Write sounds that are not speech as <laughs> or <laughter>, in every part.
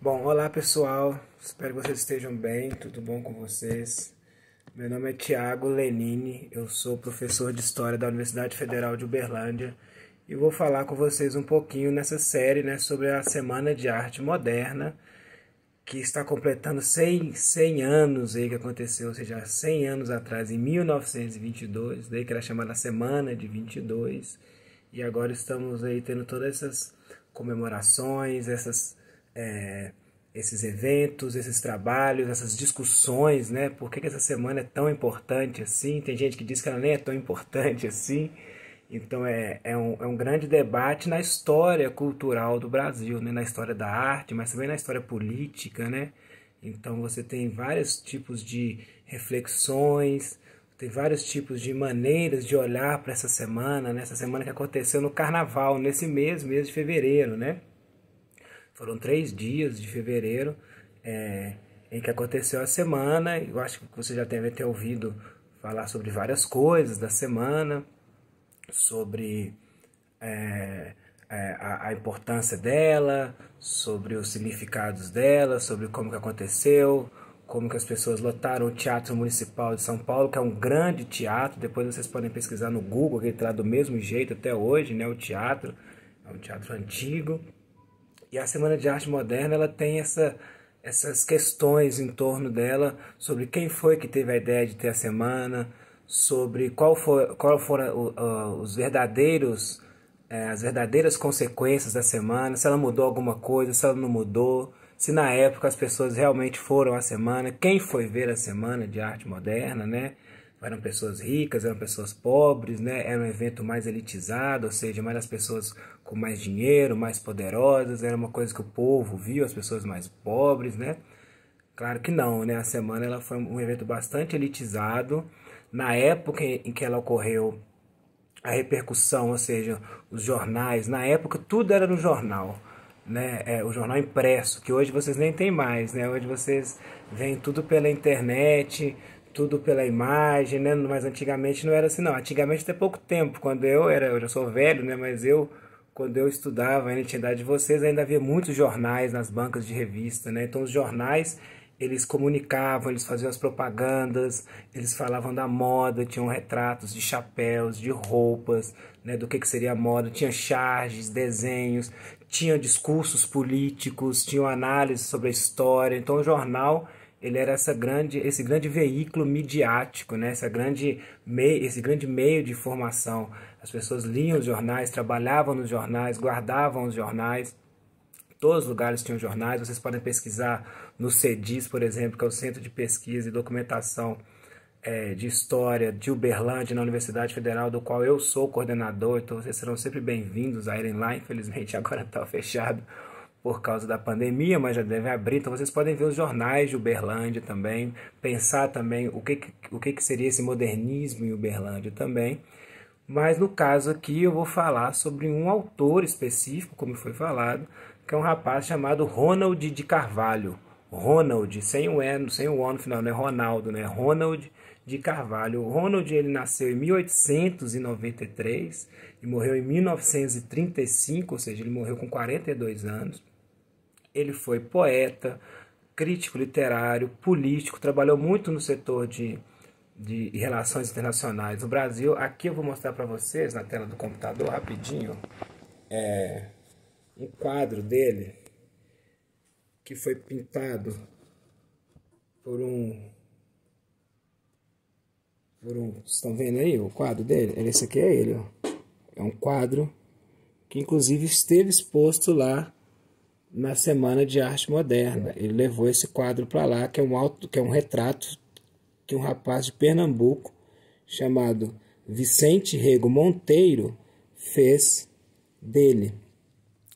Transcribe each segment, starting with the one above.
Bom, olá pessoal, espero que vocês estejam bem, tudo bom com vocês? Meu nome é Tiago Lenini, eu sou professor de História da Universidade Federal de Uberlândia e vou falar com vocês um pouquinho nessa série né, sobre a Semana de Arte Moderna, que está completando 100, 100 anos aí que aconteceu, ou seja, 100 anos atrás, em 1922, daí né, que era chamada Semana de 22, e agora estamos aí tendo todas essas comemorações, essas é, esses eventos, esses trabalhos, essas discussões, né? Por que, que essa semana é tão importante assim? Tem gente que diz que ela nem é tão importante assim. Então é, é, um, é um grande debate na história cultural do Brasil, né? na história da arte, mas também na história política, né? Então você tem vários tipos de reflexões, tem vários tipos de maneiras de olhar para essa semana, né? Essa semana que aconteceu no carnaval, nesse mês, mês de fevereiro, né? Foram três dias de fevereiro é, em que aconteceu a semana. Eu acho que você já deve ter ouvido falar sobre várias coisas da semana, sobre é, é, a, a, importância dela, sobre os significados dela, sobre como que aconteceu, como que as pessoas lotaram o Teatro Municipal de São Paulo, que é um grande teatro. Depois vocês podem pesquisar no Google, que ele está do mesmo jeito até hoje, né? O teatro é um teatro antigo. E a Semana de Arte Moderna ela tem essa, essas questões em torno dela sobre quem foi que teve a ideia de ter a semana, sobre qual, foi qual foram uh, os verdadeiros eh, as verdadeiras consequências da semana, se ela mudou alguma coisa, se ela não mudou, se na época as pessoas realmente foram à semana, quem foi ver a semana de arte moderna, né? eram pessoas ricas, eram pessoas pobres, né? Era um evento mais elitizado, ou seja, mais as pessoas com mais dinheiro, mais poderosas, era uma coisa que o povo viu, as pessoas mais pobres, né? Claro que não, né? A semana ela foi um evento bastante elitizado. Na época em que ela ocorreu, a repercussão, ou seja, os jornais, na época tudo era no jornal, né? É, o jornal impresso, que hoje vocês nem tem mais, né? Hoje vocês veem tudo pela internet, tudo pela imagem, né? Mas antigamente não era assim, não. Antigamente até pouco tempo, quando eu era, eu já sou velho, né? Mas eu, quando eu estudava na idade de vocês, ainda havia muitos jornais nas bancas de revista, né? Então os jornais eles comunicavam, eles faziam as propagandas, eles falavam da moda, tinham retratos de chapéus, de roupas, né, do que, que seria a moda, tinha charges, desenhos, tinha discursos políticos, tinham análises sobre a história. Então o jornal ele era essa grande, esse grande veículo midiático, né? essa grande mei, esse grande meio de informação. As pessoas liam os jornais, trabalhavam nos jornais, guardavam os jornais. Todos os lugares tinham jornais. Vocês podem pesquisar no CEDIS, por exemplo, que é o Centro de Pesquisa e Documentação é, de História de Uberlândia, na Universidade Federal, do qual eu sou coordenador. Então vocês serão sempre bem-vindos a irem lá. Infelizmente, <laughs> agora está fechado por causa da pandemia, mas já deve abrir. Então vocês podem ver os jornais de Uberlândia também, pensar também o que, o que, que seria esse modernismo em Uberlândia também. Mas no caso aqui eu vou falar sobre um autor específico, como foi falado, que é um rapaz chamado Ronald de Carvalho. Ronald, sem o E, sem o O no final, não é Ronaldo, né? Ronald de Carvalho. O Ronald ele nasceu em 1893 e morreu em 1935, ou seja, ele morreu com 42 anos. Ele foi poeta, crítico literário, político, trabalhou muito no setor de, de relações internacionais no Brasil. Aqui eu vou mostrar para vocês na tela do computador rapidinho é, um quadro dele que foi pintado por um por um, estão vendo aí o quadro dele? Esse aqui é ele, ó. É um quadro que inclusive esteve exposto lá na Semana de Arte Moderna. Ele levou esse quadro para lá, que é um alto que é um retrato que um rapaz de Pernambuco chamado Vicente Rego Monteiro fez dele.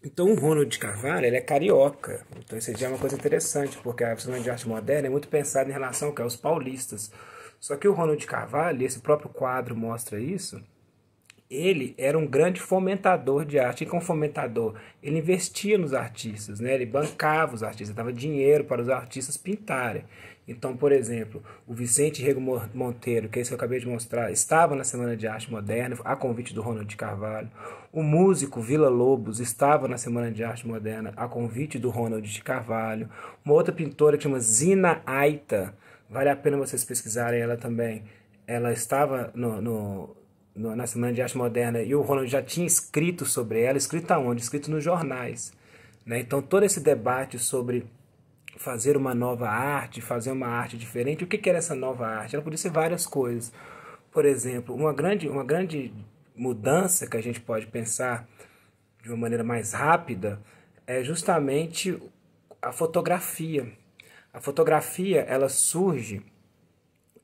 Então o Ronald Carvalho ele é carioca. Então isso dia é uma coisa interessante, porque a Semana de Arte Moderna é muito pensada em relação aos paulistas. Só que o Ronald Carvalho, esse próprio quadro mostra isso, ele era um grande fomentador de arte. E como fomentador, ele investia nos artistas, né? ele bancava os artistas, dava dinheiro para os artistas pintarem. Então, por exemplo, o Vicente Rego Monteiro, que é esse que eu acabei de mostrar, estava na Semana de Arte Moderna, a convite do Ronald de Carvalho. O músico Vila Lobos estava na Semana de Arte Moderna, a convite do Ronald de Carvalho. Uma outra pintora que chama Zina Aita, vale a pena vocês pesquisarem ela também. Ela estava no, no na Semana de Arte Moderna, e o Roland já tinha escrito sobre ela, escrito aonde? Escrito nos jornais. Né? Então, todo esse debate sobre fazer uma nova arte, fazer uma arte diferente, o que, que era essa nova arte? Ela podia ser várias coisas. Por exemplo, uma grande, uma grande mudança que a gente pode pensar de uma maneira mais rápida é justamente a fotografia. A fotografia ela surge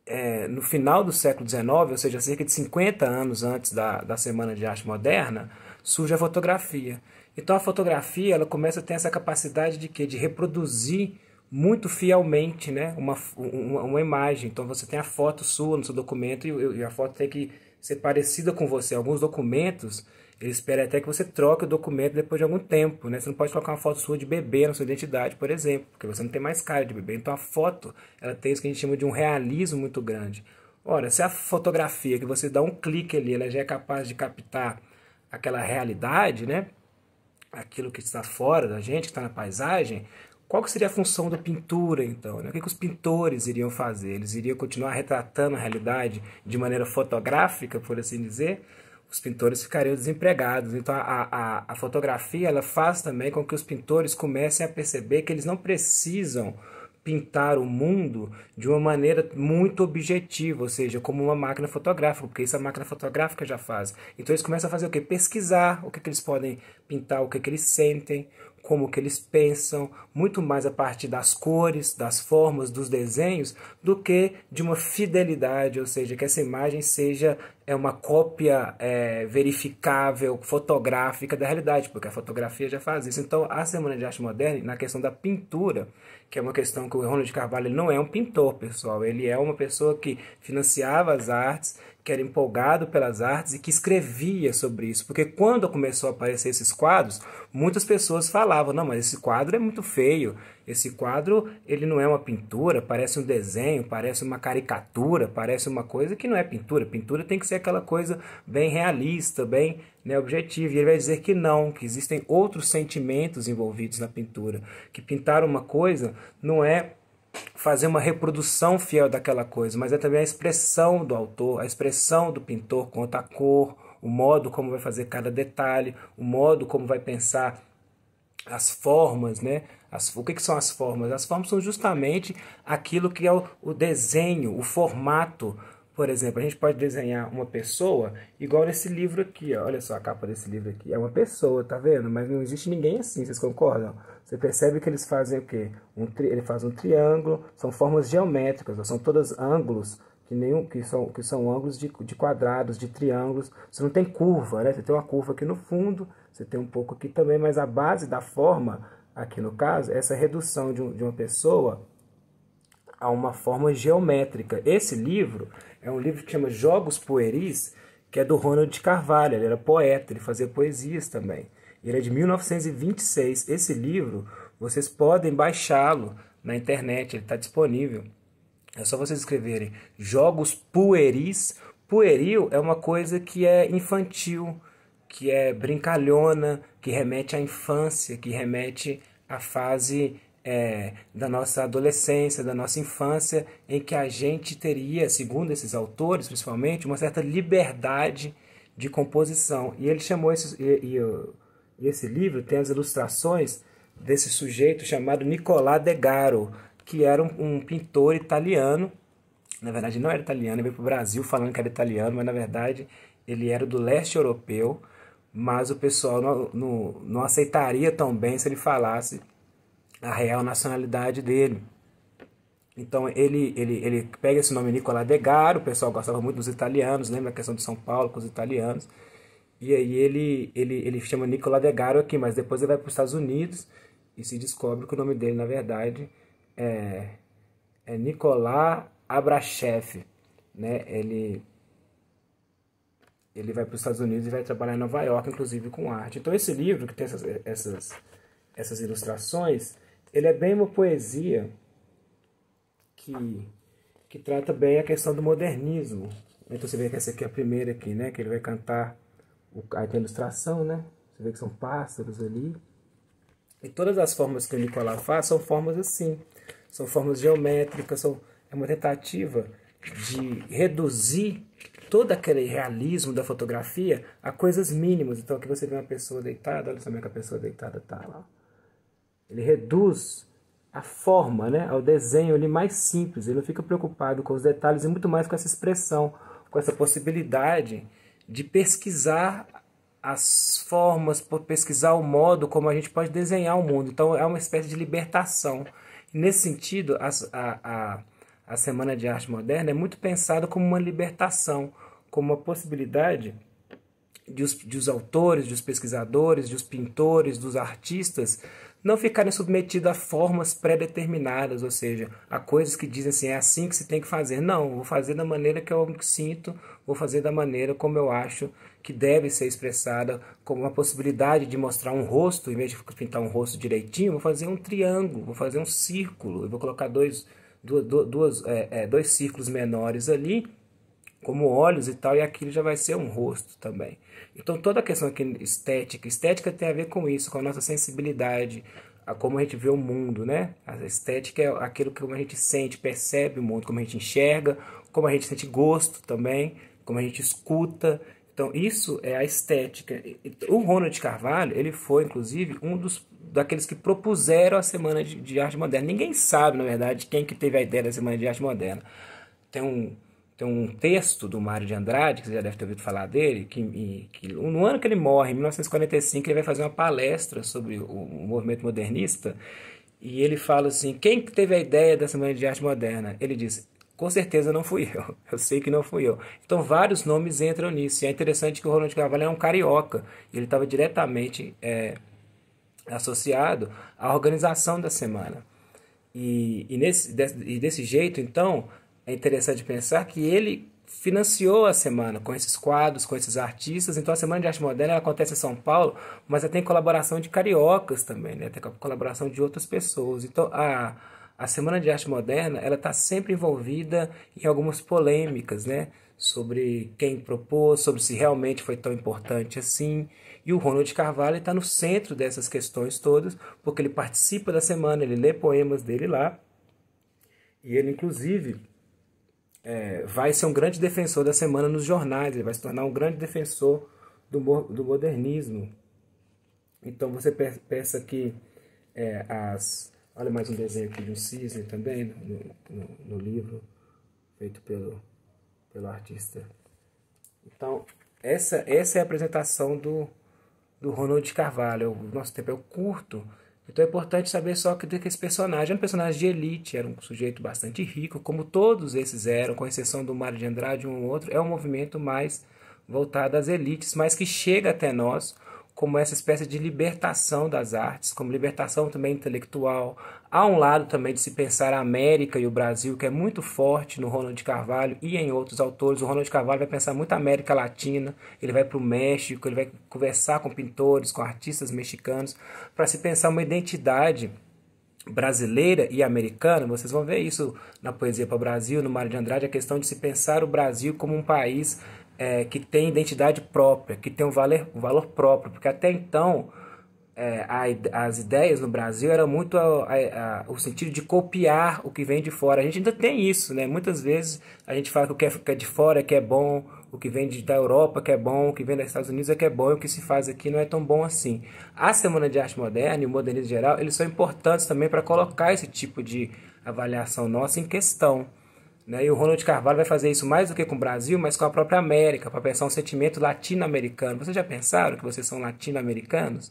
é, no final do século XIX, ou seja, cerca de 50 anos antes da, da Semana de Arte Moderna, surge a fotografia. Então a fotografia ela começa a ter essa capacidade de quê? De reproduzir muito fielmente né? uma, uma, uma imagem. Então você tem a foto sua no seu documento e, e a foto tem que ser parecida com você. Alguns documentos ele espera até que você troque o documento depois de algum tempo, né? Você não pode colocar uma foto sua de bebê na sua identidade, por exemplo, porque você não tem mais cara de bebê. Então a foto, ela tem isso que a gente chama de um realismo muito grande. Ora, se a fotografia que você dá um clique ali, ela já é capaz de captar aquela realidade, né? Aquilo que está fora da gente, que está na paisagem, qual que seria a função da pintura, então? Né? O que, que, os pintores iriam fazer? Eles iriam continuar retratando a realidade de maneira fotográfica, por assim dizer? os pintores ficariam desempregados. Então a, a, a fotografia ela faz também com que os pintores comecem a perceber que eles não precisam pintar o mundo de uma maneira muito objetiva, ou seja, como uma máquina fotográfica, porque isso a máquina fotográfica já faz. Então eles começam a fazer o quê? Pesquisar o que, que eles podem pintar, o que, que eles sentem, como que eles pensam, muito mais a partir das cores, das formas, dos desenhos, do que de uma fidelidade, ou seja, que essa imagem seja é uma cópia é, verificável, fotográfica da realidade, porque a fotografia já faz isso. Então, a Semana de Arte Moderna, na questão da pintura, que é uma questão que o Ronald Carvalho não é um pintor, pessoal, ele é uma pessoa que financiava as artes, que era empolgado pelas artes e que escrevia sobre isso. Porque quando começou a aparecer esses quadros, muitas pessoas falavam: "Não, mas esse quadro é muito feio. Esse quadro, ele não é uma pintura, parece um desenho, parece uma caricatura, parece uma coisa que não é pintura. Pintura tem que ser aquela coisa bem realista, bem né, objetiva. E ele vai dizer que não, que existem outros sentimentos envolvidos na pintura, que pintar uma coisa não é fazer uma reprodução fiel daquela coisa, mas é também a expressão do autor, a expressão do pintor quanto à cor, o modo como vai fazer cada detalhe, o modo como vai pensar as formas, né? As, o que, que, são as formas? As formas são justamente aquilo que é o, o desenho, o formato, por exemplo, a gente pode desenhar uma pessoa igual nesse livro aqui, ó. olha só a capa desse livro aqui. É uma pessoa, tá vendo? Mas não existe ninguém assim, vocês concordam? Você percebe que eles fazem o quê? Um tri... Ele faz um triângulo, são formas geométricas, ó. são todos ângulos que, nenhum, que, são, que são ângulos de, de quadrados, de triângulos. Você não tem curva, né? Você tem uma curva aqui no fundo, você tem um pouco aqui também, mas a base da forma, aqui no caso, é essa redução de, um, de uma pessoa a uma forma geométrica. Esse livro é um livro que chama Jogos Pueris, que é do Ronald Carvalho. Ele era poeta, ele fazia poesias também. Ele é de 1926. Esse livro vocês podem baixá-lo na internet, ele está disponível. É só vocês escreverem Jogos Pueris. Pueril é uma coisa que é infantil, que é brincalhona, que remete à infância, que remete à fase é, da nossa adolescência, da nossa infância, em que a gente teria, segundo esses autores principalmente, uma certa liberdade de composição. E ele chamou esse, e, e, esse livro tem as ilustrações desse sujeito chamado Nicolà De Garo, que era um, um pintor italiano. Na verdade, não era italiano, ele veio para o Brasil falando que era italiano, mas na verdade ele era do leste europeu. Mas o pessoal não, não, não aceitaria tão bem se ele falasse a real nacionalidade dele. Então ele, ele, ele pega esse nome Nicolás Garo, o pessoal gostava muito dos italianos, lembra a questão de São Paulo com os italianos. E aí ele, ele, ele chama Nicolás Garo aqui, mas depois ele vai para os Estados Unidos e se descobre que o nome dele, na verdade, é, é Nicolás Abrachef, Né? Ele, ele vai para os Estados Unidos e vai trabalhar em Nova York, inclusive com arte. Então esse livro, que tem essas, essas, essas ilustrações ele é bem uma poesia que, que trata bem a questão do modernismo. Então você vê que essa aqui é a primeira aqui, né? Que ele vai cantar, o, aí tem a ilustração, né? Você vê que são pássaros ali. E todas as formas que o Nicolau faz são formas assim. São formas geométricas, são, é uma tentativa de reduzir todo aquele realismo da fotografia a coisas mínimas. Então aqui você vê uma pessoa deitada, olha só como é que a pessoa deitada tá lá ele reduz a forma, né, ao desenho ali mais simples. Ele não fica preocupado com os detalhes e muito mais com essa expressão, com essa possibilidade de pesquisar as formas, pesquisar o modo como a gente pode desenhar o mundo. Então é uma espécie de libertação. E nesse sentido, a, a, a Semana de Arte Moderna é muito pensada como uma libertação, como uma possibilidade de os, de os autores, de os pesquisadores, de os pintores, dos artistas não ficarem submetidos a formas pré-determinadas, ou seja, a coisas que dizem assim, é assim que se tem que fazer. Não, vou fazer da maneira que eu sinto, vou fazer da maneira como eu acho que deve ser expressada, como uma possibilidade de mostrar um rosto, em vez de pintar um rosto direitinho, vou fazer um triângulo, vou fazer um círculo, eu vou colocar dois, duas, duas, é, é, dois círculos menores ali como olhos e tal, e aquilo já vai ser um rosto também. Então toda a questão aqui estética, estética tem a ver com isso, com a nossa sensibilidade, a como a gente vê o mundo, né? A estética é aquilo que como a gente sente, percebe o mundo, como a gente enxerga, como a gente sente gosto também, como a gente escuta. Então isso é a estética. O Ronald Carvalho, ele foi inclusive um dos daqueles que propuseram a Semana de, de Arte Moderna. Ninguém sabe, na verdade, quem que teve a ideia da Semana de Arte Moderna. Tem um tem um texto do Mário de Andrade, que você já deve ter ouvido falar dele, que, que no ano que ele morre, em 1945, ele vai fazer uma palestra sobre o, o movimento modernista, e ele fala assim: quem teve a ideia da Semana de Arte Moderna? Ele diz: com certeza não fui eu, <laughs> eu sei que não fui eu. Então vários nomes entram nisso, e é interessante que o de Carvalho é um carioca, e ele estava diretamente é, associado à organização da semana. E, e, nesse, e desse jeito, então, é interessante pensar que ele financiou a semana com esses quadros, com esses artistas. Então a Semana de Arte Moderna acontece em São Paulo, mas tem colaboração de cariocas também, né? tem colaboração de outras pessoas. Então a, a Semana de Arte Moderna ela está sempre envolvida em algumas polêmicas, né? sobre quem propôs, sobre se realmente foi tão importante assim. E o Ronald Carvalho está no centro dessas questões todas, porque ele participa da semana, ele lê poemas dele lá. E ele, inclusive, é, vai ser um grande defensor da semana nos jornais, ele vai se tornar um grande defensor do, do modernismo. Então você pensa que é, as. Olha mais um desenho aqui de um cisne também, no, no, no livro, feito pelo, pelo artista. Então, essa, essa é a apresentação do, do Ronald Carvalho. O nosso tempo é curto, então é importante saber só que esse personagem era é um personagem de elite, era um sujeito bastante rico, como todos esses eram, com exceção do Mário de Andrade, um ou outro, é um movimento mais voltado às elites, mas que chega até nós como essa espécie de libertação das artes, como libertação também intelectual. Há um lado também de se pensar a América e o Brasil, que é muito forte no Ronald Carvalho e em outros autores. O Ronald Carvalho vai pensar muito a América Latina, ele vai para o México, ele vai conversar com pintores, com artistas mexicanos, para se pensar uma identidade brasileira e americana. Vocês vão ver isso na Poesia para o Brasil, no Mário de Andrade, a questão de se pensar o Brasil como um país é, que tem identidade própria, que tem um valor, um valor próprio, porque até então é, a, as ideias no Brasil eram muito a, a, o sentido de copiar o que vem de fora. A gente ainda tem isso, né? Muitas vezes a gente fala que o que é, é de fora é que é bom, o que vem da Europa é que é bom, o que vem dos Estados Unidos é que é bom, e o que se faz aqui não é tão bom assim. A Semana de Arte Moderna e o modernismo geral, eles são importantes também para colocar esse tipo de avaliação nossa em questão. Né? E o Ronald Carvalho vai fazer isso mais do que com o Brasil, mas com a própria América, para pensar um sentimento latino-americano. Vocês já pensaram que vocês são latino-americanos?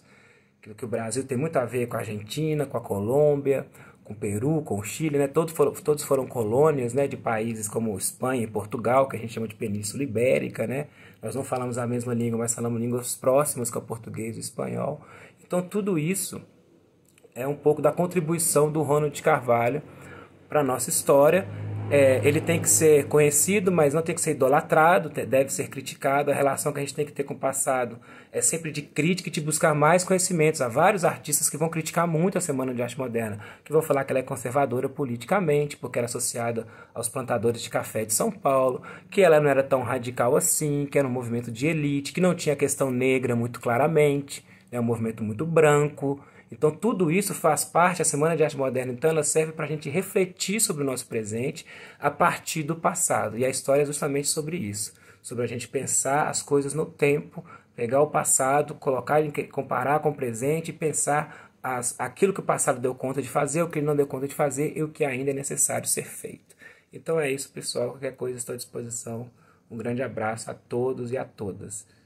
Que o Brasil tem muito a ver com a Argentina, com a Colômbia, com o Peru, com o Chile, né? todos, foram, todos foram colônias né? de países como Espanha e Portugal, que a gente chama de Península Ibérica. Né? Nós não falamos a mesma língua, mas falamos línguas próximas, que é o português e o espanhol. Então, tudo isso é um pouco da contribuição do Ronald Carvalho para a nossa história é, ele tem que ser conhecido, mas não tem que ser idolatrado, deve ser criticado. A relação que a gente tem que ter com o passado é sempre de crítica e de buscar mais conhecimentos. Há vários artistas que vão criticar muito a Semana de Arte Moderna, que vão falar que ela é conservadora politicamente, porque era associada aos plantadores de café de São Paulo, que ela não era tão radical assim, que era um movimento de elite, que não tinha questão negra muito claramente, é um movimento muito branco. Então, tudo isso faz parte, a Semana de Arte Moderna, então, ela serve para a gente refletir sobre o nosso presente a partir do passado. E a história é justamente sobre isso, sobre a gente pensar as coisas no tempo, pegar o passado, colocar, comparar com o presente e pensar as, aquilo que o passado deu conta de fazer, o que ele não deu conta de fazer e o que ainda é necessário ser feito. Então é isso, pessoal. Qualquer coisa estou à disposição. Um grande abraço a todos e a todas.